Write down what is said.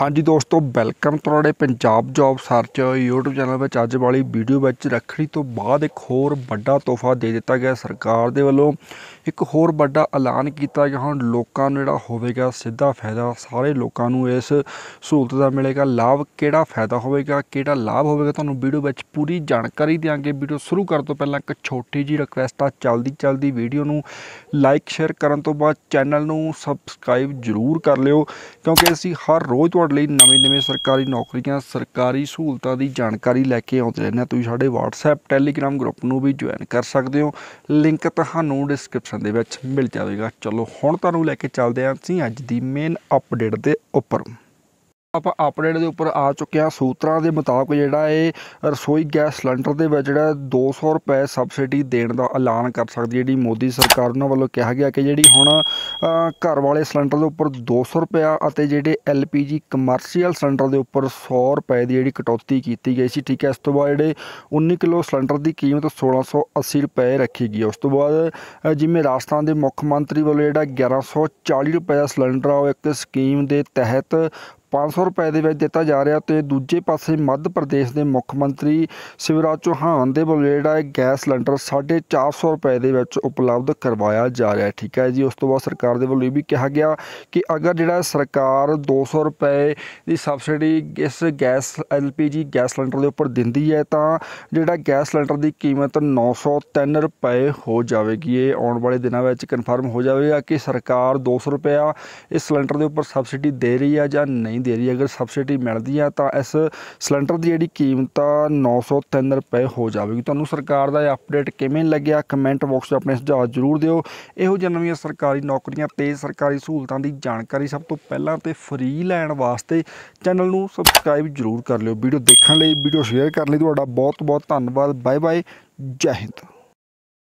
ਹਾਂਜੀ ਦੋਸਤੋ ਵੈਲਕਮ ਤੁਹਾਡੇ Punjab job search YouTube channel ਵਿੱਚ ਅੱਜ ਵਾਲੀ ਵੀਡੀਓ ਵਿੱਚ ਰੱਖੜੀ ਤੋਂ ਬਾਅਦ ਇੱਕ ਹੋਰ ਵੱਡਾ ਤੋਹਫਾ ਦੇ ਦਿੱਤਾ ਗਿਆ ਸਰਕਾਰ ਦੇ ਵੱਲੋਂ ਇੱਕ ਹੋਰ ਵੱਡਾ ਐਲਾਨ ਕੀਤਾ ਗਿਆ ਹੁਣ ਲੋਕਾਂ ਨੂੰ ਜਿਹੜਾ ਹੋਵੇਗਾ ਸਿੱਧਾ ਫਾਇਦਾ ਸਾਰੇ ਲੋਕਾਂ ਨੂੰ ਇਸ ਸਹੂਲਤ ਦਾ ਮਿਲੇਗਾ ਲਾਭ ਕਿਹੜਾ ਫਾਇਦਾ ਹੋਵੇਗਾ ਕਿਹੜਾ ਲਾਭ ਹੋਵੇਗਾ ਤੁਹਾਨੂੰ ਵੀਡੀਓ ਵਿੱਚ ਪੂਰੀ ਜਾਣਕਾਰੀ ਦੇਾਂਗੇ ਵੀਡੀਓ ਸ਼ੁਰੂ ਕਰਨ ਤੋਂ ਪਹਿਲਾਂ ਇੱਕ ਛੋਟੀ ਜੀ ਰਿਕਵੈਸਟ ਆ ਚਲਦੀ ਚਲਦੀ ਵੀਡੀਓ ਨੂੰ ਲਾਈਕ ਸ਼ੇਅਰ ਕਰਨ ਤੋਂ ਬਾਅਦ ਚੈਨਲ ਨੂੰ ਸਬਸਕ੍ਰਾਈਬ ਜ਼ਰੂਰ ਕਰ ਲਿਓ ਕਿਉਂਕਿ ਅਸੀਂ ਹਰ ਰੋਜ਼ ਤੁਹਾਡੇ ਲਈ ਨਵੇਂ-ਨਵੇਂ ਸਰਕਾਰੀ ਨੌਕਰੀਆਂ ਸਰਕਾਰੀ ਸਹੂਲਤਾਂ ਦੀ ਜਾਣਕਾਰੀ ਲੈ ਕੇ ਆਉਂਦੇ ਰਹਿੰਦੇ ਤੁਸੀਂ ਸਾਡੇ WhatsApp Telegram ਗਰੁੱਪ ਨੂੰ ਵੀ ਜੁਆਇਨ ਕਰ ਸਕਦੇ ਹੋ ਲਿੰਕ ਤੁਹਾਨੂੰ ਡਿਸਕ੍ਰਿਪਸ਼ਨ ਦੇ ਵਿੱਚ ਮਿਲ ਜਾਵੇਗਾ ਚਲੋ ਹੁਣ ਤੁਹਾਨੂੰ ਲੈ ਕੇ ਚੱਲਦੇ ਹਾਂ ਅਸੀਂ ਅੱਜ ਦੀ ਮੇਨ ਅਪਡੇਟ ਦੇ ਉੱਪਰ ਆਪਾਂ ਅਪਡੇਟ ਦੇ ਉੱਪਰ ਆ ਚੁੱਕਿਆ ਸੂਤਰਾਂ ਦੇ ਮੁਤਾਬਕ ਜਿਹੜਾ ਇਹ ਰਸੋਈ ਗੈਸ ਸਿਲੰਡਰ ਦੇ ਵਿੱਚ ਜਿਹੜਾ 200 ਰੁਪਏ ਸਬਸਿਡੀ ਦੇਣ ਦਾ ਐਲਾਨ ਕਰ ਸਕਦੀ ਜਿਹੜੀ ਮੋਦੀ ਸਰਕਾਰ ਉਹਨਾਂ ਵੱਲੋਂ ਕਿਹਾ ਗਿਆ ਕਿ ਜਿਹੜੀ ਹੁਣ ਘਰ ਵਾਲੇ ਸਿਲੰਡਰ ਦੇ ਉੱਪਰ 200 ਰੁਪਏ ਅਤੇ ਜਿਹੜੇ ਐਲਪੀਜੀ ਕਮਰਸ਼ੀਅਲ ਸਿਲੰਡਰ ਦੇ ਉੱਪਰ 100 ਰੁਪਏ ਦੀ ਜਿਹੜੀ ਕਟੌਤੀ ਕੀਤੀ ਗਈ ਸੀ ਠੀਕ ਹੈ ਇਸ ਤੋਂ ਬਾਅਦ ਜਿਹੜੇ 19 ਕਿਲੋ ਸਿਲੰਡਰ ਦੀ ਕੀਮਤ 1680 ਰੁਪਏ ਰੱਖੀ ਗਈ ਉਸ ਤੋਂ ਬਾਅਦ ਜਿਵੇਂ ਰਾਜਸਥਾਨ ਦੇ ਮੁੱਖ ਮੰਤਰੀ ਵੱਲੋਂ ਜਿਹੜਾ 1140 ਰੁਪਏ ਦਾ ਸਿਲੰਡਰ ਆ ਉਹ ਇੱਕ ਸਕੀਮ ਦੇ ਤਹਿਤ 500 ਰੁਪਏ ਦੇ ਵਿੱਚ ਦਿੱਤਾ ਜਾ ਰਿਹਾ ਤੇ ਦੂਜੇ ਪਾਸੇ ਮੱਧ ਪ੍ਰਦੇਸ਼ ਦੇ ਮੁੱਖ ਮੰਤਰੀ ਸਿਵਰਾਜ ਚੌਹਾਨ ਦੇ ਵੱਲੋਂ ਜਿਹੜਾ ਹੈ ਗੈਸ ਸਿਲੰਡਰ 450 ਰੁਪਏ ਦੇ ਵਿੱਚ ਉਪਲਬਧ ਕਰਵਾਇਆ ਜਾ ਰਿਹਾ ਠੀਕ ਹੈ ਜੀ ਉਸ ਤੋਂ ਬਾਅਦ ਸਰਕਾਰ ਦੇ ਵੱਲੋਂ ਇਹ ਵੀ ਕਿਹਾ ਗਿਆ ਕਿ ਅਗਰ ਜਿਹੜਾ ਸਰਕਾਰ 200 ਰੁਪਏ ਦੀ ਸਬਸਿਡੀ ਇਸ ਗੈਸ ਐਲਪੀਜੀ ਗੈਸ ਸਿਲੰਡਰ ਦੇ ਉੱਪਰ ਦਿੰਦੀ ਹੈ ਤਾਂ ਜਿਹੜਾ ਗੈਸ ਸਿਲੰਡਰ ਦੀ ਕੀਮਤ 903 ਰੁਪਏ ਹੋ ਜਾਵੇਗੀ ਇਹ ਆਉਣ ਵਾਲੇ ਦਿਨਾਂ ਵਿੱਚ ਕਨਫਰਮ ਹੋ ਜਾਵੇਗਾ ਕਿ ਸਰਕਾਰ 200 ਰੁਪਏ ਇਸ ਸਿਲੰਡਰ ਦੇ ਉੱਪਰ ਸਬਸਿਡੀ ਦੇ ਰਹੀ ਹੈ ਜਾਂ ਨਹੀਂ ਨਹੀਂ ਦੇ ਰਹੀ ਅਗਰ ਸਬਸਿਡੀ ਮਿਲਦੀ ਆ ਤਾਂ ਇਸ ਸਿਲੰਡਰ ਦੀ ਜਿਹੜੀ ਕੀਮਤ ਆ 903 ਰੁਪਏ ਹੋ ਜਾਵੇਗੀ ਤੁਹਾਨੂੰ ਸਰਕਾਰ ਦਾ ਇਹ ਅਪਡੇਟ ਕਿਵੇਂ ਲੱਗਿਆ ਕਮੈਂਟ ਬਾਕਸ 'ਚ ਆਪਣੇ ਸੁਝਾਅ ਜ਼ਰੂਰ ਦਿਓ ਇਹੋ ਜਿਹੀ ਨਵੀਆਂ ਸਰਕਾਰੀ ਨੌਕਰੀਆਂ ਤੇ ਸਰਕਾਰੀ ਸਹੂਲਤਾਂ ਦੀ ਜਾਣਕਾਰੀ ਸਭ ਤੋਂ ਪਹਿਲਾਂ ਤੇ ਫ੍ਰੀ ਲੈਣ ਵਾਸਤੇ ਚੈਨਲ ਨੂੰ ਸਬਸਕ੍ਰਾਈਬ ਜ਼ਰੂਰ ਕਰ ਲਿਓ ਵੀਡੀਓ ਦੇਖਣ ਲਈ ਵੀਡੀਓ ਸ਼ੇਅਰ ਕਰਨ ਲਈ ਤੁਹਾਡਾ ਬਹੁਤ ਬਹੁਤ ਧੰਨਵਾਦ ਬਾਏ ਬਾਏ ਜੈ ਹਿੰਦ